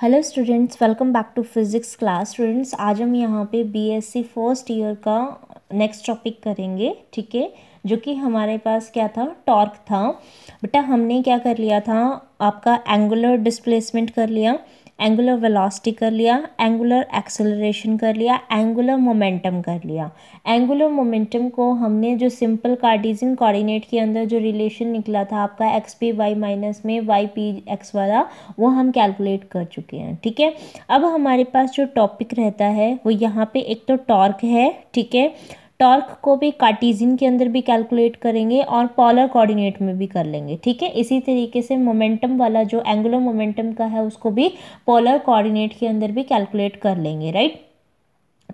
Hello students welcome back to physics class students आज हम यहाँ पे बीएससी फर्स्ट ईयर का नेक्स्ट टॉपिक करेंगे ठीक है जो कि हमारे पास क्या था टॉर्क था बेटा हमने क्या कर लिया था आपका एंगुलर डिस्प्लेसमेंट कर लिया एंगुलर वेलोसिटी कर लिया एंगुलर एक्सेलरेशन कर लिया एंगुलर मोमेंटम कर लिया एंगुलर मोमेंटम को हमने जो सिंपल कार्टिजन कोऑर्डिनेट के अंदर जो रिलेशन निकला था आपका एक्स पी वाई माइनस में वाई पी एक्स वाला वो हम कैलकुलेट कर चुके हैं ठीक है अब हमारे पास जो टॉपिक रहता है वो यहाँ पे एक तो टॉर्क है ठीक है टॉर्क को भी कार्टिजिन के अंदर भी कैलकुलेट करेंगे और पॉलर कोऑर्डिनेट में भी कर लेंगे ठीक है इसी तरीके से मोमेंटम वाला जो एंगुलर मोमेंटम का है उसको भी पॉलर कोऑर्डिनेट के अंदर भी कैलकुलेट कर लेंगे राइट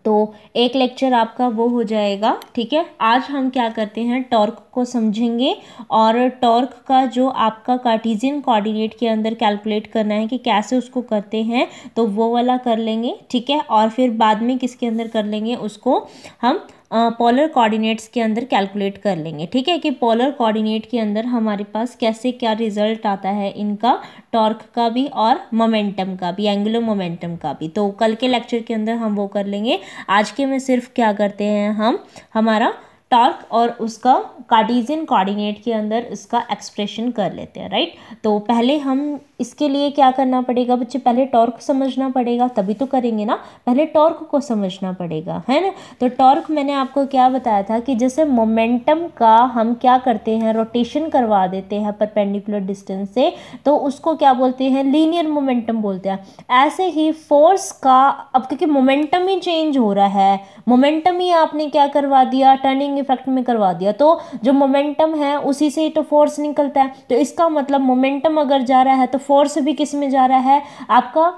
तो एक लेक्चर आपका वो हो जाएगा ठीक है आज हम क्या करते हैं टॉर्क को समझेंगे और टॉर्क का जो आपका कार्टिजियन कोऑर्डिनेट के अंदर कैलकुलेट करना है कि कैसे उसको करते हैं तो वो वाला कर लेंगे ठीक है और फिर बाद में किसके अंदर कर लेंगे उसको हम पोलर कोऑर्डिनेट्स के अंदर कैलकुलेट कर लेंगे ठीक है कि पोलर कोऑर्डिनेट के अंदर हमारे पास कैसे क्या रिजल्ट आता है इनका टॉर्क का भी और मोमेंटम का भी एंगुलर मोमेंटम का भी तो कल के लेक्चर के अंदर हम वो कर लेंगे आज के में सिर्फ क्या करते हैं हम हमारा टॉर्क और उसका कार्टिजियन कोऑर्डिनेट के अंदर इसका एक्सप्रेशन कर लेते हैं राइट तो पहले हम इसके लिए क्या करना पड़ेगा बच्चे पहले टॉर्क समझना पड़ेगा तभी तो करेंगे ना पहले टॉर्क को समझना पड़ेगा है ना तो टॉर्क मैंने आपको क्या बताया था कि जैसे मोमेंटम का हम क्या करते हैं रोटेशन करवा देते हैं परपेंडिकुलर डिस्टेंस से तो उसको क्या बोलते हैं लीनियर मोमेंटम बोलते हैं ऐसे ही फोर्स का अब क्योंकि मोमेंटम ही चेंज हो रहा है मोमेंटम ही आपने क्या करवा दिया टर्निंग स्प्रिंग इफेक्ट में करवा दिया तो जो मोमेंटम है उसी से ही तो फोर्स निकलता है तो इसका मतलब मोमेंटम अगर जा रहा है तो फोर्स भी किस में जा रहा है आपका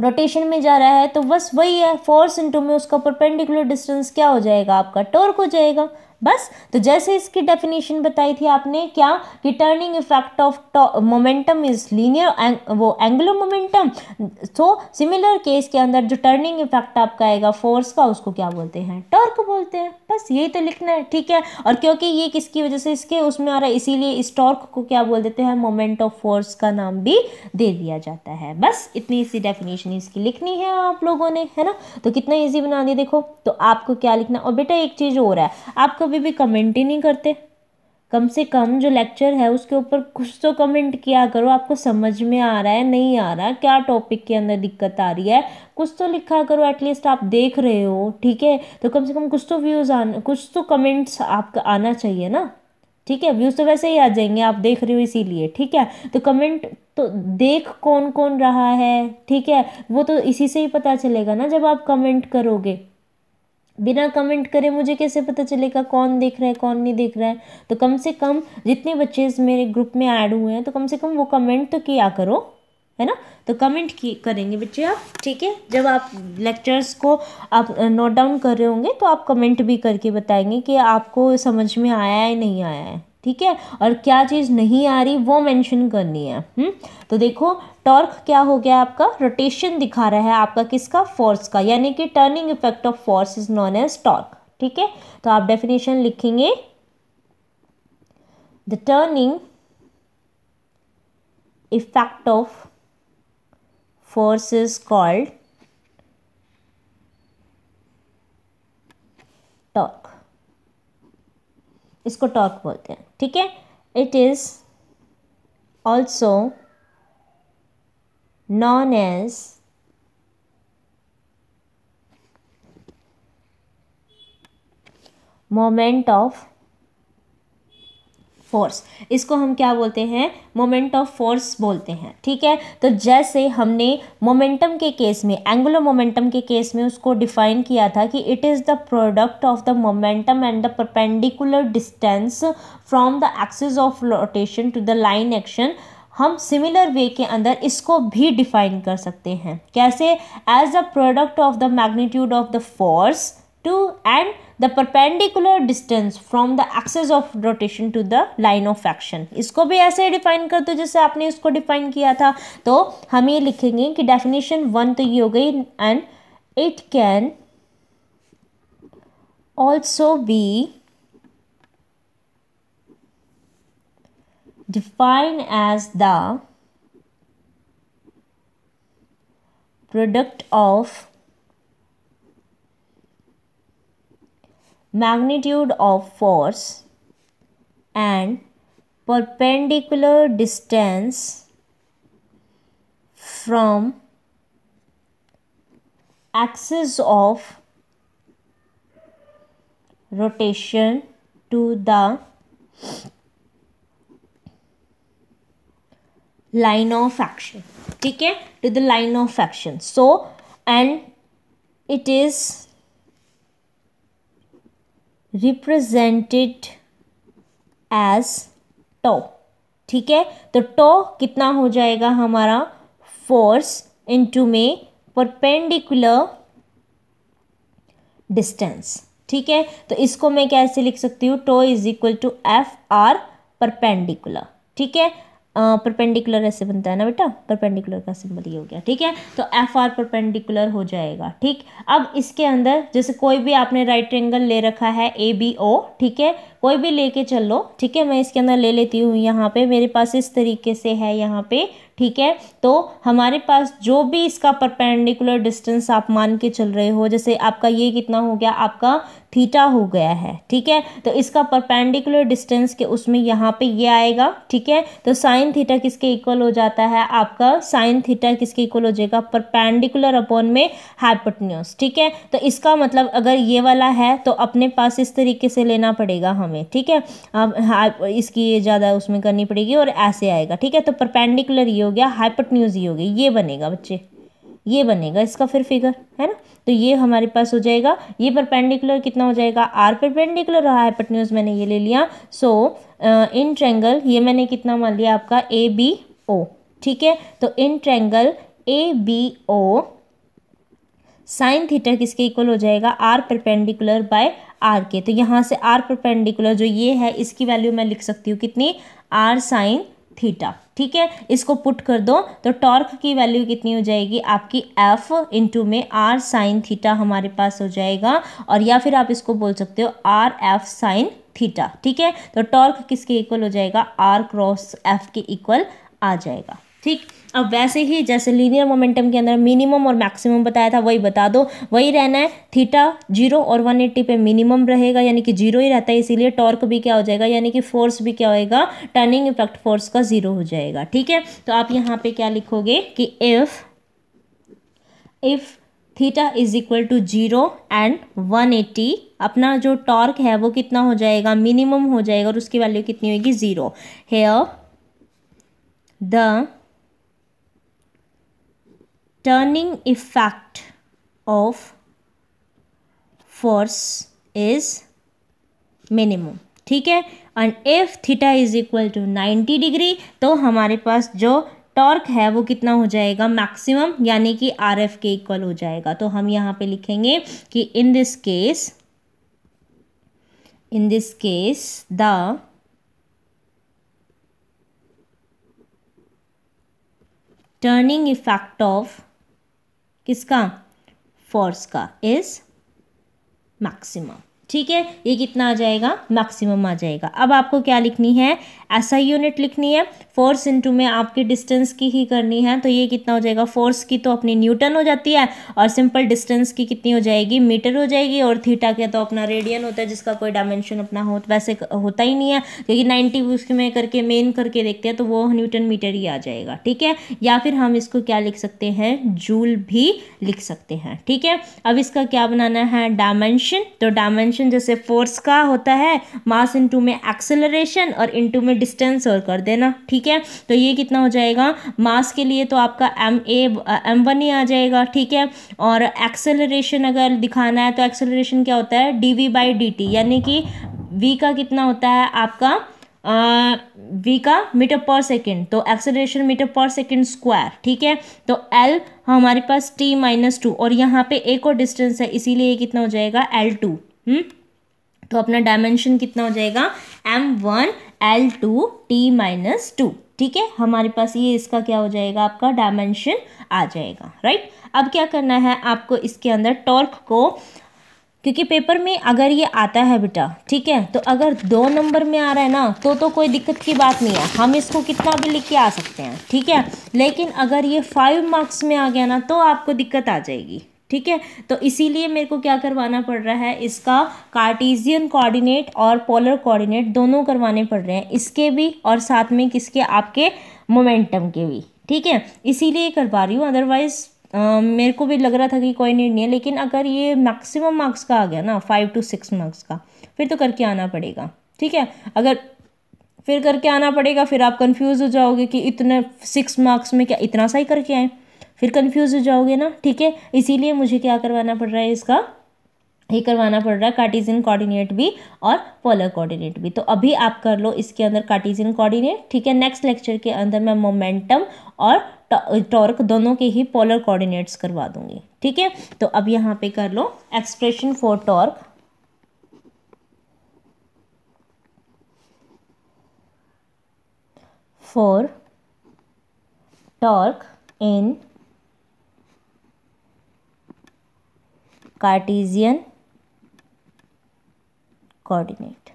रोटेशन में जा रहा है तो बस वही है फोर्स इंटू में उसका परपेंडिकुलर डिस्टेंस क्या हो जाएगा आपका टोर्क हो जाएगा बस तो जैसे इसकी डेफिनेशन बताई थी आपने क्या कि turning effect of momentum is linear वो angular momentum so similar case के अंदर जो टर्निंग इफेक्ट आपका आएगा फोर्स का उसको क्या बोलते हैं टॉर्क बोलते हैं बस यही तो लिखना है ठीक है और क्योंकि ये किसकी वजह से इसके उसमें आ रहा है इसीलिए इस टॉर्क को क्या बोल देते हैं मोमेंट ऑफ फोर्स का नाम भी दे दिया जाता है बस इतनी सी डेफिनेशन इसकी लिखनी है आप लोगों ने है ना तो कितना ईजी बना दिया देखो तो आपको क्या लिखना और बेटा एक चीज़ और है आपको कभी भी कमेंट ही नहीं करते कम से कम जो लेक्चर है उसके ऊपर कुछ तो कमेंट किया करो आपको समझ में आ रहा है नहीं आ रहा क्या टॉपिक के अंदर दिक्कत आ रही है कुछ तो लिखा करो एटलीस्ट आप देख रहे हो ठीक है तो कम से कम कुछ तो व्यूज़ आना कुछ तो कमेंट्स आपका आना चाहिए ना ठीक है व्यूज़ तो वैसे ही आ जाएंगे आप देख रहे हो इसीलिए ठीक है तो कमेंट तो देख कौन कौन रहा है ठीक है वो तो इसी से ही पता चलेगा ना जब आप कमेंट करोगे बिना कमेंट करे मुझे कैसे पता चलेगा कौन देख रहा है कौन नहीं देख रहा है तो कम से कम जितने बच्चे मेरे ग्रुप में ऐड हुए हैं तो कम से कम वो कमेंट तो किया करो है ना तो कमेंट की करेंगे बच्चे आप ठीक है जब आप लेक्चर्स को आप नोट डाउन कर रहे होंगे तो आप कमेंट भी करके बताएंगे कि आपको समझ में आया है नहीं आया है ठीक है और क्या चीज़ नहीं आ रही वो मेंशन करनी है हुँ? हम्म? तो देखो टॉर्क क्या हो गया आपका रोटेशन दिखा रहा है आपका किसका फोर्स का यानी कि turning effect of force is known as torque ठीक है तो आप डेफिनेशन लिखेंगे the turning effect of force is called torque इसको टॉर्क बोलते हैं ठीक है it is also known as moment of force इसको हम क्या बोलते हैं मोमेंट ऑफ फोर्स बोलते हैं ठीक है तो जैसे हमने मोमेंटम के केस में एंगुलर मोमेंटम के केस में उसको डिफाइन किया था कि it is the product of the momentum and the perpendicular distance from the axis of rotation to the line action हम सिमिलर वे के अंदर इसको भी डिफाइन कर सकते हैं कैसे as a product of the magnitude of the force to and the perpendicular distance from the axis of rotation to the line of action इसको भी ऐसे डिफाइन कर दो जैसे आपने इसको डिफाइन किया था तो हम ये लिखेंगे कि डेफिनेशन वन तो ये हो गई and it can also be defined as the product of magnitude of force and perpendicular distance from axis of rotation to the line of action ठीक है to the line of action so and it is represented as tau ठीक है तो tau कितना हो जाएगा हमारा force into में परपेंडिकुलर डिस्टेंस ठीक है तो इसको मैं कैसे लिख सकती हूँ tau is equal to F R perpendicular ठीक है परपेंडिकुलर ऐसे बनता है ना बेटा परपेंडिकुलर का सिंबल ये हो गया ठीक है तो एफ आर परपेंडिकुलर हो जाएगा ठीक अब इसके अंदर जैसे कोई भी आपने राइट एंगल ले रखा है ए बी ओ ठीक है कोई भी लेके चल लो ठीक है मैं इसके अंदर ले लेती हूँ यहाँ पे मेरे पास इस तरीके से है यहाँ पे ठीक है तो हमारे पास जो भी इसका परपेंडिकुलर डिस्टेंस आप मान के चल रहे हो जैसे आपका ये कितना हो गया आपका थीटा हो गया है ठीक है तो इसका परपेंडिकुलर डिस्टेंस के उसमें यहाँ पे ये आएगा ठीक है तो साइन थीटा किसके इक्वल हो जाता है आपका साइन थीटा किसके इक्वल हो जाएगा परपेंडिकुलर अपॉन में हाइपोटन्यूस ठीक है तो इसका मतलब अगर ये वाला है तो अपने पास इस तरीके से लेना पड़ेगा हमें ठीक है अब इसकी ज़्यादा उसमें करनी पड़ेगी और ऐसे आएगा ठीक है तो परपेंडिकुलर ये हो गया हाइपोटन्यूज ये हो गया ये बनेगा बच्चे ये बनेगा इसका फिर फिगर है ना तो ये हमारे पास हो जाएगा ये परपेंडिकुलर कितना हो जाएगा आर परपेंडिकुलर रहा है पटन्यूज मैंने ये ले लिया सो इन ट्रेंगल ये मैंने कितना मान लिया आपका ए बी ओ ठीक है तो in triangle A B O sine theta किसके इक्वल हो जाएगा आर परपेंडिकुलर बाय आर के तो यहाँ से आर परपेंडिकुलर जो ये है इसकी वैल्यू मैं लिख सकती हूँ कितनी आर साइन थीटा ठीक है इसको पुट कर दो तो टॉर्क की वैल्यू कितनी हो जाएगी आपकी एफ इंटू में आर साइन थीटा हमारे पास हो जाएगा और या फिर आप इसको बोल सकते हो आर एफ साइन थीटा ठीक है तो टॉर्क किसके इक्वल हो जाएगा आर क्रॉस एफ के इक्वल आ जाएगा ठीक अब वैसे ही जैसे लीनियर मोमेंटम के अंदर मिनिमम और मैक्सिमम बताया था वही बता दो वही रहना है थीटा जीरो और 180 पे मिनिमम रहेगा यानी कि जीरो ही रहता है इसीलिए टॉर्क भी क्या हो जाएगा यानी कि फोर्स भी क्या होएगा टर्निंग इफेक्ट फोर्स का जीरो हो जाएगा ठीक है तो आप यहाँ पे क्या लिखोगे कि if if theta is equal to zero and one eighty अपना जो टॉर्क है वो कितना हो जाएगा मिनिमम हो जाएगा और उसकी वैल्यू कितनी होगी zero here the turning effect of force is minimum ठीक है and if theta is equal to 90 degree तो हमारे पास जो टॉर्क है वो कितना हो जाएगा मैक्सिमम यानी कि आर एफ के इक्वल हो जाएगा तो हम यहां पे लिखेंगे कि in this case in this case the turning effect of किसका फोर्स का इज मैक्सिमम ठीक है ये कितना आ जाएगा मैक्सिमम आ जाएगा अब आपको क्या लिखनी है ऐसा यूनिट लिखनी है फोर्स इंटू में आपकी डिस्टेंस की ही करनी है तो ये कितना हो जाएगा फोर्स की तो अपनी न्यूटन हो जाती है और सिंपल डिस्टेंस की कितनी हो जाएगी मीटर हो जाएगी और थीटा के तो अपना रेडियन होता है जिसका कोई डायमेंशन अपना हो वैसे होता ही नहीं है क्योंकि नाइन्टी उसमें में करके मेन करके देखते हैं तो वो न्यूटन मीटर ही आ जाएगा ठीक है या फिर हम इसको क्या लिख सकते हैं जूल भी लिख सकते हैं ठीक है अब इसका क्या बनाना है डायमेंशन तो डायमेंशन जैसे फोर्स का होता है मास इंटू में एक्सेलरेशन और इंटू में में डिस्टेंस और कर देना ठीक है तो ये कितना हो जाएगा मास के लिए तो आपका एम ए एम वन ही आ जाएगा ठीक है और एक्सेलरेशन अगर दिखाना है तो एक्सेलरेशन क्या होता है D V by D T यानी कि वी का कितना होता है आपका वी का मीटर पर सेकेंड तो एक्सेलरेशन मीटर पर सेकेंड स्क्वायर ठीक है तो एल हमारे पास टी माइनस टू और यहाँ पे एक और डिस्टेंस है इसीलिए कितना हो जाएगा एल टू हम्म? तो अपना डायमेंशन कितना हो जाएगा M one L two T minus two ठीक है हमारे पास ये इसका क्या हो जाएगा आपका डायमेंशन आ जाएगा राइट अब क्या करना है आपको इसके अंदर टॉर्क को क्योंकि पेपर में अगर ये आता है बेटा ठीक है तो अगर दो नंबर में आ रहा है ना तो तो कोई दिक्कत की बात नहीं है हम इसको कितना भी लिख के आ सकते हैं ठीक है लेकिन अगर ये फाइव मार्क्स में आ गया ना तो आपको दिक्कत आ जाएगी ठीक है तो इसीलिए मेरे को क्या करवाना पड़ रहा है इसका कार्टेशियन कोऑर्डिनेट और पोलर कोऑर्डिनेट दोनों करवाने पड़ रहे हैं इसके भी और साथ में किसके आपके मोमेंटम के भी ठीक है इसीलिए करवा रही हूँ अदरवाइज मेरे को भी लग रहा था कि कोई नीड नहीं है लेकिन अगर ये मैक्सिमम मार्क्स का आ गया ना फाइव टू सिक्स मार्क्स का फिर तो करके आना पड़ेगा ठीक है अगर फिर करके आना पड़ेगा फिर आप कंफ्यूज हो जाओगे कि इतने सिक्स मार्क्स में क्या इतना सा ही करके आए फिर कन्फ्यूज़ हो जाओगे ना ठीक है इसीलिए मुझे क्या करवाना पड़ रहा है इसका ये करवाना पड़ रहा है कार्टिजिन कोऑर्डिनेट भी और पोलर कोऑर्डिनेट भी तो अभी आप कर लो इसके अंदर कार्टिजिन कोऑर्डिनेट ठीक है नेक्स्ट लेक्चर के अंदर मैं मोमेंटम और टॉर्क दोनों के ही पोलर कोऑर्डिनेट्स करवा दूंगी ठीक है तो अब यहाँ पे कर लो expression for torque for torque in Cartesian coordinate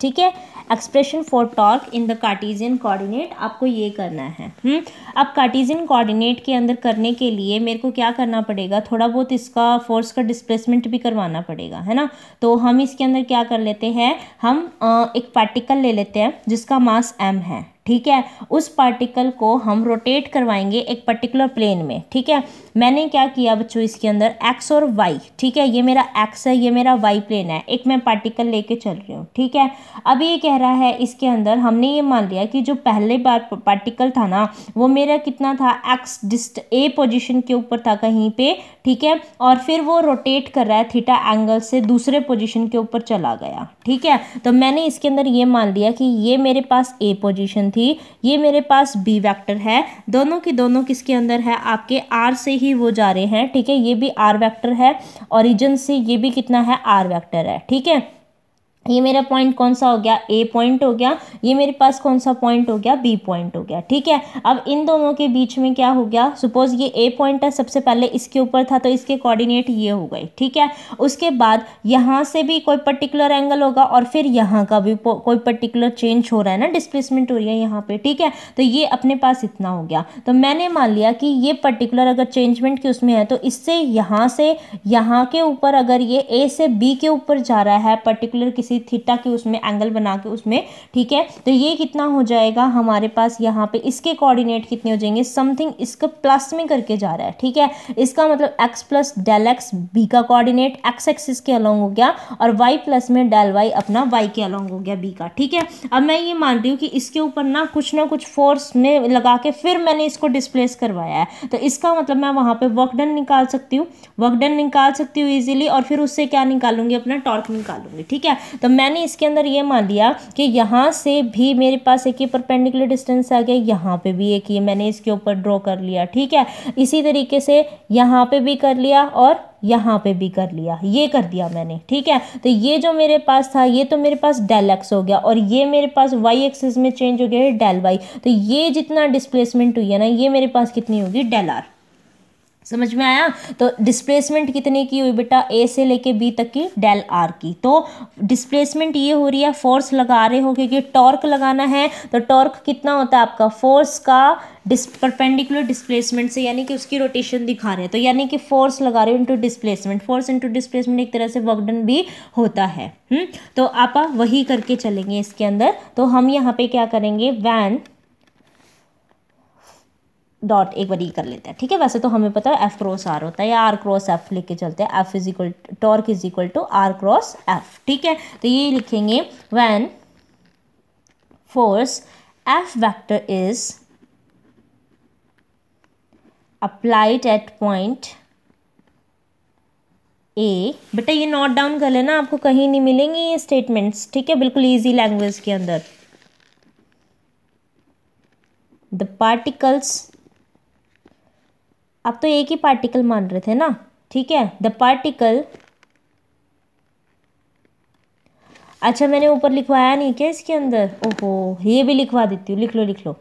ठीक है expression for torque in the Cartesian coordinate आपको ये करना है हुँ? हम्म? अब कार्टिजियन कोऑर्डिनेट के अंदर करने के लिए मेरे को क्या करना पड़ेगा थोड़ा बहुत इसका फोर्स का डिस्प्लेसमेंट भी करवाना पड़ेगा है ना तो हम इसके अंदर क्या कर लेते हैं हम एक पार्टिकल ले लेते हैं जिसका मास एम है ठीक है उस पार्टिकल को हम रोटेट करवाएंगे एक पर्टिकुलर प्लेन में ठीक है मैंने क्या किया बच्चों इसके अंदर एक्स और वाई ठीक है ये मेरा एक्स है ये मेरा वाई प्लेन है एक मैं पार्टिकल लेके चल रही हूँ ठीक है अब ये कह रहा है इसके अंदर हमने ये मान लिया कि जो पहले बार पार्टिकल था ना वो मेरा कितना था एक्स डिस्ट ए पोजिशन के ऊपर था कहीं पर ठीक है और फिर वो रोटेट कर रहा है थीटा एंगल से दूसरे पोजिशन के ऊपर चला गया ठीक है तो मैंने इसके अंदर ये मान लिया कि ये मेरे पास ए पोजिशन थी ये मेरे पास बी वैक्टर है दोनों की दोनों किसके अंदर है आपके आर से ही वो जा रहे हैं ठीक है ये भी आर वैक्टर है ऑरिजन से ये भी कितना है आर वैक्टर है ठीक है ये मेरा पॉइंट कौन सा हो गया ए पॉइंट हो गया ये मेरे पास कौन सा पॉइंट हो गया बी पॉइंट हो गया ठीक है अब इन दोनों के बीच में क्या हो गया सपोज ये ए पॉइंट है सबसे पहले इसके ऊपर था तो इसके कोऑर्डिनेट ये हो गए ठीक है उसके बाद यहाँ से भी कोई पर्टिकुलर एंगल होगा और फिर यहाँ का भी कोई पर्टिकुलर चेंज हो रहा है ना डिस्प्लेसमेंट हो रही है यहाँ पर ठीक है तो ये अपने पास इतना हो गया तो मैंने मान लिया कि ये पर्टिकुलर अगर चेंजमेंट की उसमें है तो इससे यहाँ से यहाँ के ऊपर अगर ये ए से बी के ऊपर जा रहा है पर्टिकुलर किसी किसी थीटा के उसमें एंगल बना के उसमें ठीक है तो ये कितना हो जाएगा हमारे पास यहाँ पे इसके कोऑर्डिनेट कितने हो जाएंगे समथिंग इसको प्लस में करके जा रहा है ठीक है इसका मतलब X plus del X B का कोऑर्डिनेट एक्स एक्सिस के अलॉन्ग हो गया और वाई प्लस में डेल वाई अपना वाई के अलॉन्ग हो गया बी का ठीक है अब मैं ये मान रही हूँ कि इसके ऊपर ना कुछ ना कुछ फोर्स में लगा के फिर मैंने इसको डिस्प्लेस करवाया है तो इसका मतलब मैं वहाँ पर वर्कडन निकाल सकती हूँ वर्कडन निकाल सकती हूँ ईजिली और फिर उससे क्या निकालूंगी अपना टॉर्क निकालूंगी ठीक है तो मैंने इसके अंदर ये मान लिया कि यहाँ से भी मेरे पास एक ही परपेंडिकुलर डिस्टेंस आ गया यहाँ पे भी एक ही मैंने इसके ऊपर ड्रॉ कर लिया ठीक है इसी तरीके से यहाँ पे भी कर लिया और यहाँ पे भी कर लिया ये कर दिया मैंने ठीक है तो ये जो मेरे पास था ये तो मेरे पास डेल एक्स हो गया और ये मेरे पास वाई एक्सिस में चेंज हो गया है डेल वाई तो ये जितना डिस्प्लेसमेंट हुई है ना ये मेरे पास कितनी होगी डेल आर समझ में आया तो डिस्प्लेसमेंट कितने की हुई बेटा ए से लेके बी तक की डेल आर की तो डिस्प्लेसमेंट ये हो रही है फोर्स लगा रहे हो क्योंकि टॉर्क लगाना है तो टॉर्क कितना होता है आपका फोर्स का डिस परपेंडिकुलर डिस्प्लेसमेंट से यानी कि उसकी रोटेशन दिखा रहे हैं तो यानी कि फोर्स लगा रहे हो into displacement force into displacement एक तरह से वर्कडन भी होता है हुँ? हम्म? तो आप वही करके चलेंगे इसके अंदर तो हम यहाँ पे क्या करेंगे वैन डॉट एक बार ये कर लेते हैं ठीक है वैसे तो हमें पता है एफ क्रॉस आर होता है या आर क्रॉस एफ लिख के चलते हैं F is equal torque is equal to R cross F ठीक है तो ये लिखेंगे when force F vector is applied at point A बेटा ये नोट डाउन कर लेना आपको कहीं नहीं मिलेंगे ये स्टेटमेंट्स ठीक है बिल्कुल ईजी लैंग्वेज के अंदर द पार्टिकल्स आप तो एक ही पार्टिकल मान रहे थे ना ठीक है द पार्टिकल अच्छा मैंने ऊपर लिखवाया नहीं क्या इसके अंदर ओहो ये भी लिखवा देती हूँ लिख लो लिख लो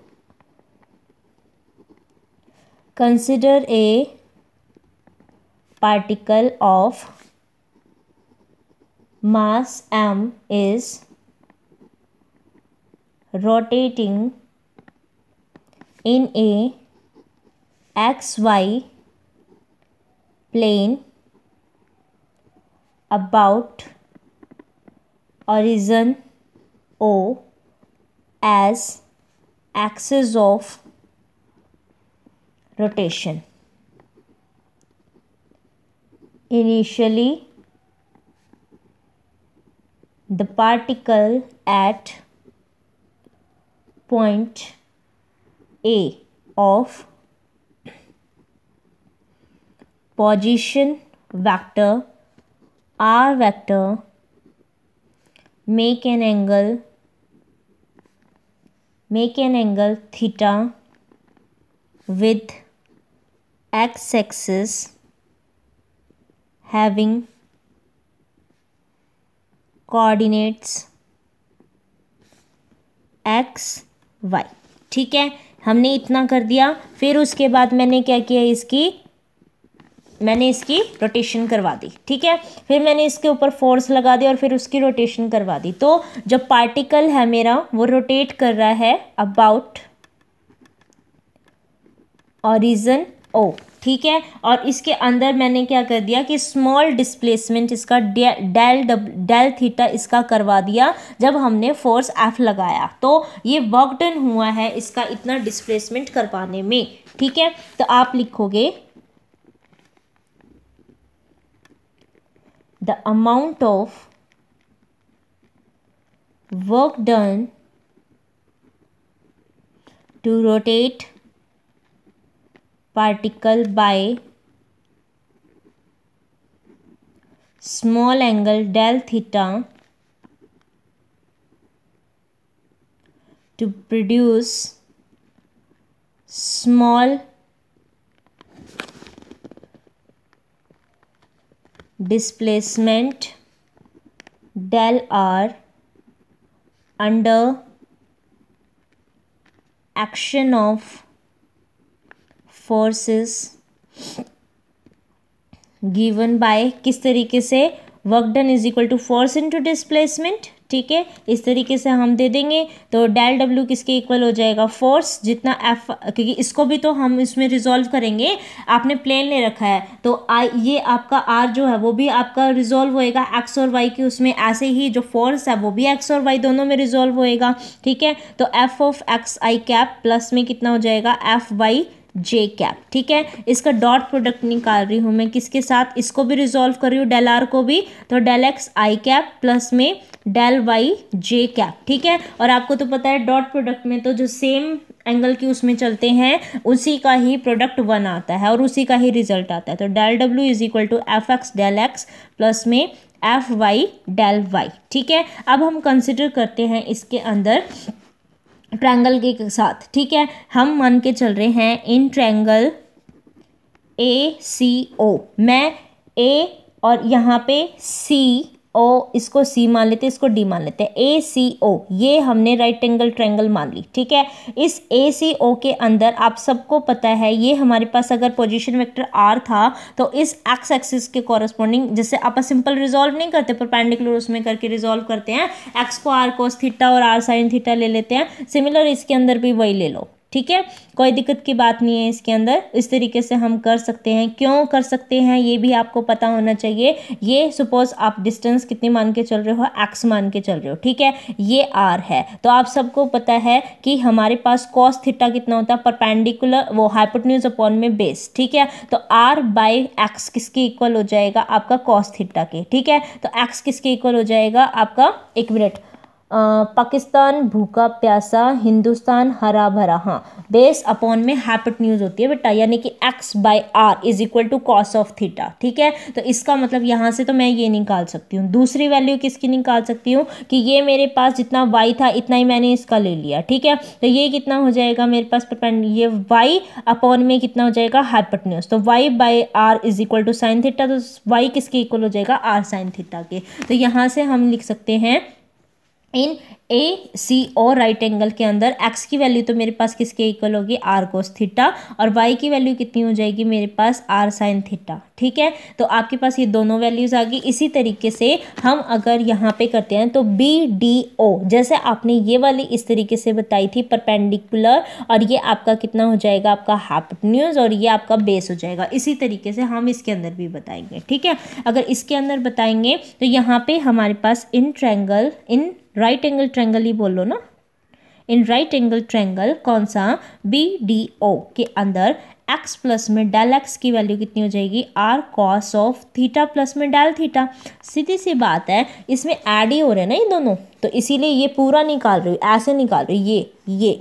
consider a particle of mass M is rotating in a xy plane about origin O as axis of rotation. Initially, the particle at point A of position vector r vector make an angle make an angle theta with x axis having coordinates X Y ठीक है हमने इतना कर दिया फिर उसके बाद मैंने क्या किया इसकी मैंने इसकी रोटेशन करवा दी ठीक है फिर मैंने इसके ऊपर फोर्स लगा दी और फिर उसकी रोटेशन करवा दी तो जो पार्टिकल है मेरा वो रोटेट कर रहा है अबाउट ऑरिजन ओ ठीक है और इसके अंदर मैंने क्या कर दिया कि स्मॉल डिस्प्लेसमेंट इसका डेल डेल थीटा इसका करवा दिया जब हमने फोर्स एफ लगाया तो ये वर्कडन हुआ है इसका इतना डिस्प्लेसमेंट करवाने में ठीक है तो आप लिखोगे the amount of work done to rotate particle by small angle del theta to produce small displacement del R under action of forces given by किस तरीके से work done is equal to force to displacement ठीक है इस तरीके से हम दे देंगे तो डेल डब्ल्यू किसके इक्वल हो जाएगा फोर्स जितना एफ क्योंकि इसको भी तो हम इसमें रिजोल्व करेंगे आपने प्लेन ले रखा है तो आई ये आपका आर जो है वो भी आपका रिजोल्व होएगा एक्स और वाई की उसमें ऐसे ही जो फोर्स है वो भी एक्स और वाई दोनों में रिजोल्व होएगा ठीक है तो F of X I cap plus में कितना हो जाएगा एफ वाई जे कैप ठीक है इसका डॉट प्रोडक्ट निकाल रही हूँ मैं किसके साथ इसको भी रिजोल्व कर रही हूँ डेल आर को भी तो del X I cap plus में डेल वाई जे कैप ठीक है और आपको तो पता है डॉट प्रोडक्ट में तो जो सेम एंगल की उसमें चलते हैं उसी का ही प्रोडक्ट वन आता है और उसी का ही रिजल्ट आता है तो del W is equal to F X del X plus में एफ वाई डेल वाई ठीक है अब हम कंसिडर करते हैं इसके अंदर ट्रैंगल के साथ ठीक है हम मान के चल रहे हैं इन ट्रैंगल ए सी ओ मैं ए और यहाँ पे सी ओ इसको सी मान लेते हैं इसको डी मान लेते हैं ए सी ओ ये हमने राइट एंगल ट्रैंगल मान ली ठीक है इस ए सी ओ के अंदर आप सबको पता है ये हमारे पास अगर पोजिशन वैक्टर आर था तो इस एक्स एक्सिस के कॉरस्पॉन्डिंग जैसे आप सिंपल रिजोल्व नहीं करते पैंडिकुलर उसमें करके रिजोल्व करते हैं एक्स को आर कोस थीटा और आर साइन थीटा ले लेते हैं सिमिलर इसके अंदर भी वही ले लो ठीक है कोई दिक्कत की बात नहीं है इसके अंदर इस तरीके से हम कर सकते हैं क्यों कर सकते हैं ये भी आपको पता होना चाहिए ये सपोज आप डिस्टेंस कितनी मान के चल रहे हो एक्स मान के चल रहे हो ठीक है ये आर है तो आप सबको पता है कि हमारे पास कॉस थीटा कितना होता है परपेंडिकुलर वो हाइपोटन्यूज अपॉन में बेस ठीक है तो आर बाई एक्स किसके इक्वल हो जाएगा आपका कॉस थीटा के ठीक है तो एक्स किसके इक्वल हो जाएगा आपका एक मिनट पाकिस्तान भूखा प्यासा हिंदुस्तान हरा भरा हाँ बेस अपॉन में हैपिट न्यूज़ होती है बेटा यानी कि X by R is equal to cos of theta ठीक है तो इसका मतलब यहाँ से तो मैं ये निकाल सकती हूँ दूसरी वैल्यू किसकी निकाल सकती हूँ कि ये मेरे पास जितना वाई था इतना ही मैंने इसका ले लिया ठीक है तो ये कितना हो जाएगा मेरे पास ये वाई अपॉन में कितना हो जाएगा हैपिट न्यूज़ तो Y by R is equal to sine theta तो वाई किसके इक्वल हो जाएगा आर साइन थीटा के तो यहाँ से हम लिख सकते हैं इन ए सी और राइट एंगल के अंदर एक्स की वैल्यू तो मेरे पास किसके इक्वल होगी आर कोस थीटा और वाई की वैल्यू कितनी हो जाएगी मेरे पास आर साइन थीटा ठीक है तो आपके पास ये दोनों वैल्यूज़ आ गई इसी तरीके से हम अगर यहाँ पे करते हैं तो बी डी ओ जैसे आपने ये वाली इस तरीके से बताई थी परपेंडिकुलर और ये आपका कितना हो जाएगा आपका हापन्यूज और ये आपका बेस हो जाएगा इसी तरीके से हम इसके अंदर भी बताएंगे ठीक है अगर इसके अंदर बताएंगे तो यहाँ पर हमारे पास in triangle in right angle triangle ही बोल लो ना इन राइट एंगल ट्रैंगल कौन सा बी डी ओ के अंदर एक्स प्लस में डेल एक्स की वैल्यू कितनी हो जाएगी R cos of theta plus में डेल थीटा सीधी सी बात है इसमें ऐड ही हो रहे हैं ना ये दोनों तो इसीलिए ये पूरा निकाल रही हूँ ऐसे निकाल रही हूँ ये ये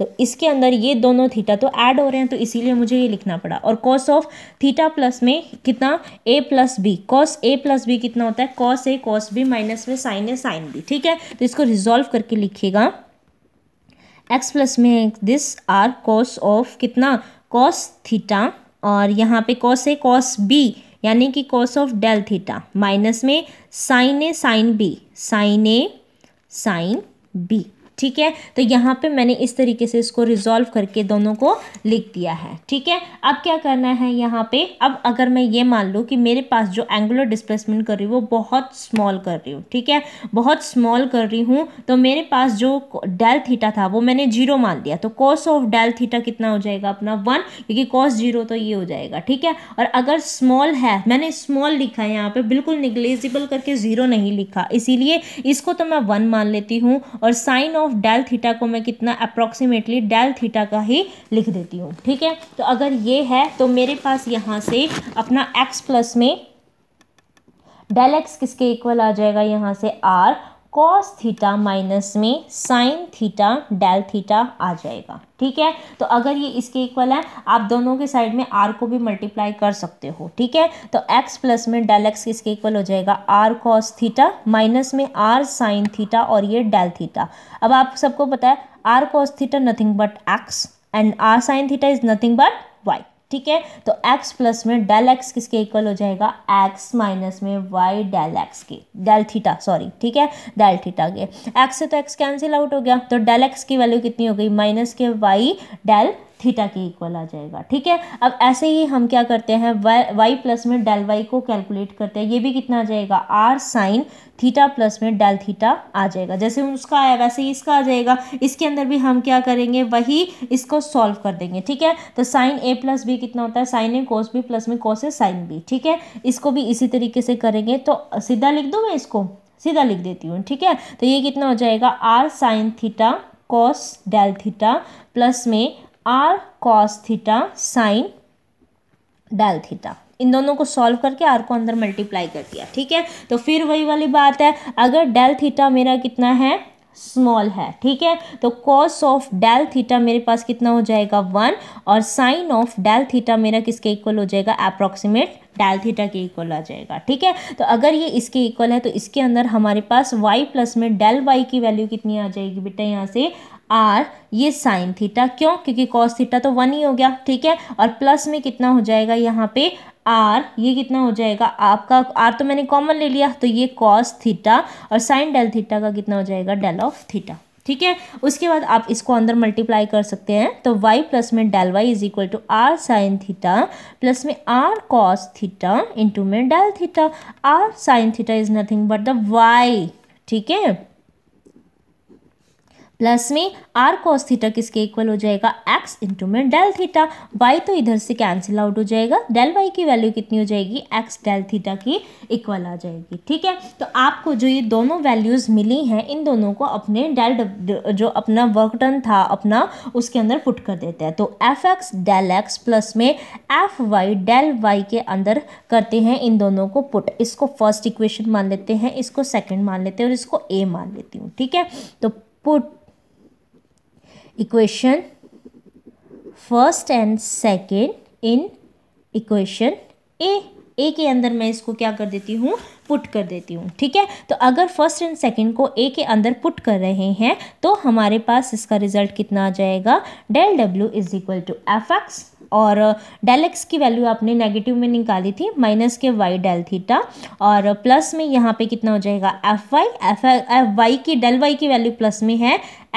तो इसके अंदर ये दोनों थीटा तो ऐड हो रहे हैं तो इसीलिए मुझे ये लिखना पड़ा और कॉस ऑफ थीटा प्लस में कितना A plus B cos A plus B कितना होता है cos A cos B minus में साइन ए साइन बी ठीक है तो इसको रिजॉल्व करके लिखिएगा एक्स प्लस में दिस आर कॉस ऑफ कितना कॉस थीटा और यहाँ पे कॉस ए कॉस बी यानी कि cos of del theta minus में sine A sine B sine A sine B ठीक है तो यहाँ पे मैंने इस तरीके से इसको रिजॉल्व करके दोनों को लिख दिया है ठीक है अब क्या करना है यहाँ पे अब अगर मैं ये मान लूँ कि मेरे पास जो एंगुलर डिस्प्लेसमेंट कर रही हूँ वो बहुत स्मॉल कर रही हूँ ठीक है बहुत स्मॉल कर रही हूँ तो मेरे पास जो डेल थीटा था वो मैंने जीरो मान दिया तो कॉस ऑफ डेल थीटा कितना हो जाएगा अपना वन क्योंकि कॉस जीरो तो ये हो जाएगा ठीक है और अगर स्मॉल है मैंने स्मॉल लिखा है यहाँ पर बिल्कुल निगलेजिबल करके जीरो नहीं लिखा इसीलिए इसको तो मैं वन मान लेती हूँ और sine of of del theta को मैं कितना अप्रॉक्सीमेटली डेल थीटा का ही लिख देती हूँ ठीक है तो अगर ये है तो मेरे पास यहाँ से अपना एक्स प्लस में डेल एक्स किसके इक्वल आ जाएगा यहाँ से आर कॉस थीटा माइनस में साइन थीटा डेल थीटा आ जाएगा ठीक है तो अगर ये इसके इक्वल है आप दोनों के साइड में आर को भी मल्टीप्लाई कर सकते हो ठीक है तो एक्स प्लस में डेल एक्स किसके इक्वल हो जाएगा आर कॉस थीटा माइनस में आर साइन थीटा और ये डेल थीटा अब आप सबको पता है R cos theta nothing but X and R sine theta is nothing but Y ठीक है तो x प्लस में डेल एक्स किसके इक्वल हो जाएगा x माइनस में y डेल एक्स के डेल थीटा सॉरी ठीक है डेल थीटा के x से तो x कैंसिल आउट हो गया तो डेल एक्स की वैल्यू कितनी हो गई माइनस के y डेल थीटा के इक्वल आ जाएगा ठीक है अब ऐसे ही हम क्या करते हैं वाई प्लस में डेल वाई को कैलकुलेट करते हैं ये भी कितना आ जाएगा आर साइन थीटा प्लस में डेल थीटा आ जाएगा जैसे उसका आया वैसे ही इसका आ जाएगा इसके अंदर भी हम क्या करेंगे वही इसको सॉल्व कर देंगे ठीक है तो साइन ए प्लस बी कितना होता है sine A cos B plus में कोस ए साइन बी ठीक है इसको भी इसी तरीके से करेंगे तो सीधा लिख दूँ मैं इसको सीधा लिख देती हूँ ठीक है तो ये कितना हो जाएगा R sine theta cos del theta plus में R cos theta sine del theta इन दोनों को सॉल्व करके आर को अंदर मल्टीप्लाई कर दिया ठीक है तो फिर वही वाली बात है अगर डेल थीटा मेरा कितना है स्मॉल है ठीक है तो कॉस ऑफ डेल थीटा मेरे पास कितना हो जाएगा वन और साइन ऑफ डेल थीटा मेरा किसके इक्वल हो जाएगा अप्रोक्सीमेट डेल थीटा के इक्वल आ जाएगा ठीक है तो अगर ये इसके इक्वल है तो इसके अंदर हमारे पास वाई प्लस में डेल वाई की वैल्यू कितनी आ जाएगी बेटा यहाँ से आर ये साइन थीटा क्यों क्योंकि कॉस थीटा तो वन ही हो गया ठीक है और प्लस में कितना हो जाएगा यहाँ पे आर ये कितना हो जाएगा आपका आर तो मैंने कॉमन ले लिया तो ये कॉस थीटा और साइन डेल थीटा का कितना हो जाएगा डेल ऑफ थीटा ठीक है उसके बाद आप इसको अंदर मल्टीप्लाई कर सकते हैं तो वाई प्लस में del Y is equal to R sine theta plus में आर कॉस थीटा इंटू में del theta R sine theta is nothing but the Y ठीक है प्लस में आर कॉस थीटा किसके इक्वल हो जाएगा एक्स इंटू में डेल थीटा वाई तो इधर से कैंसिल आउट हो जाएगा डेल वाई की वैल्यू कितनी हो जाएगी एक्स डेल थीटा की इक्वल आ जाएगी ठीक है तो आपको जो ये दोनों वैल्यूज़ मिली हैं इन दोनों को अपने डेल जो अपना वर्क डन था अपना उसके अंदर पुट कर देते हैं तो F X del X plus में एफ वाई डेल वाई के अंदर करते हैं इन दोनों को पुट इसको फर्स्ट इक्वेशन मान लेते हैं इसको सेकेंड मान लेते हैं और इसको ए मान लेती हूँ ठीक है तो put equation first and second in equation A A के अंदर मैं इसको क्या कर देती हूँ पुट कर देती हूँ ठीक है तो अगर फर्स्ट एंड सेकेंड को ए के अंदर पुट कर रहे हैं तो हमारे पास इसका रिजल्ट कितना आ जाएगा del W is equal to F X और डेल एक्स की वैल्यू आपने नेगेटिव में निकाली थी माइनस के वाई डेल थीटा और प्लस में यहाँ पे कितना हो जाएगा एफ वाई एफ वाई की डेल वाई की वैल्यू प्लस में है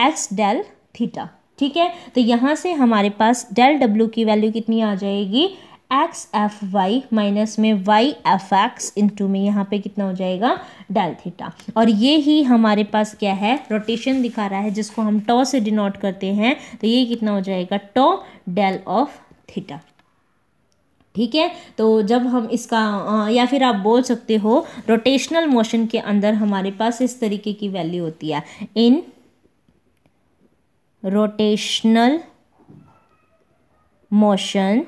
एक्स डेल थीटा ठीक है तो यहाँ से हमारे पास डेल डब्ल्यू की वैल्यू कितनी आ जाएगी एक्स एफ वाई माइनस में वाई एफ एक्स इंटू में यहाँ पे कितना हो जाएगा डेल थीटा और ये ही हमारे पास क्या है रोटेशन दिखा रहा है जिसको हम टॉ से डिनोट करते हैं तो ये कितना हो जाएगा टॉ डेल ऑफ थीटा ठीक है तो जब हम इसका या फिर आप बोल सकते हो रोटेशनल मोशन के अंदर हमारे पास इस तरीके की वैल्यू होती है in rotational motion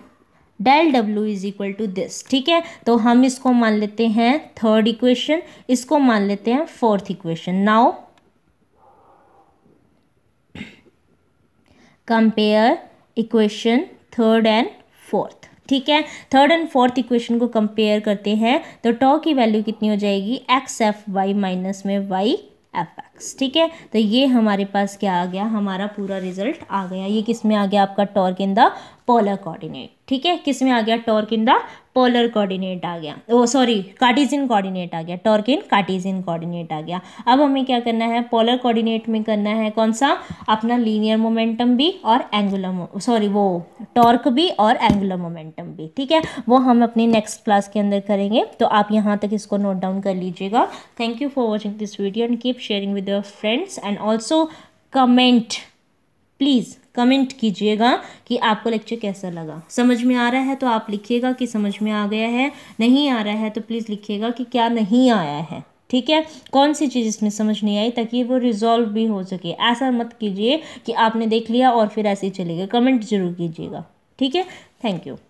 del W is equal to this ठीक है तो हम इसको मान लेते हैं थर्ड इक्वेशन इसको मान लेते हैं fourth equation now compare equation third and fourth ठीक है थर्ड एंड फोर्थ इक्वेशन को कंपेयर करते हैं तो टॉ की वैल्यू कितनी हो जाएगी एक्स एफ वाई माइनस में वाई एफ एक्स ठीक है तो ये हमारे पास क्या आ गया हमारा पूरा रिजल्ट आ गया ये किस में आ गया आपका torque in the polar coordinate ठीक है किस में आ गया torque in the polar coordinate आ गया ओ सॉरी कार्टिजिन कोऑर्डिनेट आ गया टॉर्क इन कार्टिजिन कोऑर्डिनेट आ गया अब हमें क्या करना है पोलर कोऑर्डिनेट में करना है कौन सा अपना लीनियर मोमेंटम भी और एंगुलर सॉरी वो टॉर्क भी और एंगुलर मोमेंटम भी ठीक है वो हम अपने नेक्स्ट क्लास के अंदर करेंगे तो आप यहाँ तक इसको नोट डाउन कर लीजिएगा thank you for watching this video and keep sharing with with your friends and also comment please comment कीजिएगा कि आपको लेक्चर कैसा लगा समझ में आ रहा है तो आप लिखिएगा कि समझ में आ गया है नहीं आ रहा है तो प्लीज़ लिखिएगा कि क्या नहीं आया है ठीक है कौन सी चीज़ इसमें समझ नहीं आई ताकि वो रिजॉल्व भी हो सके ऐसा मत कीजिए कि आपने देख लिया और फिर ऐसे ही चलेगा कमेंट ज़रूर कीजिएगा ठीक है थैंक यू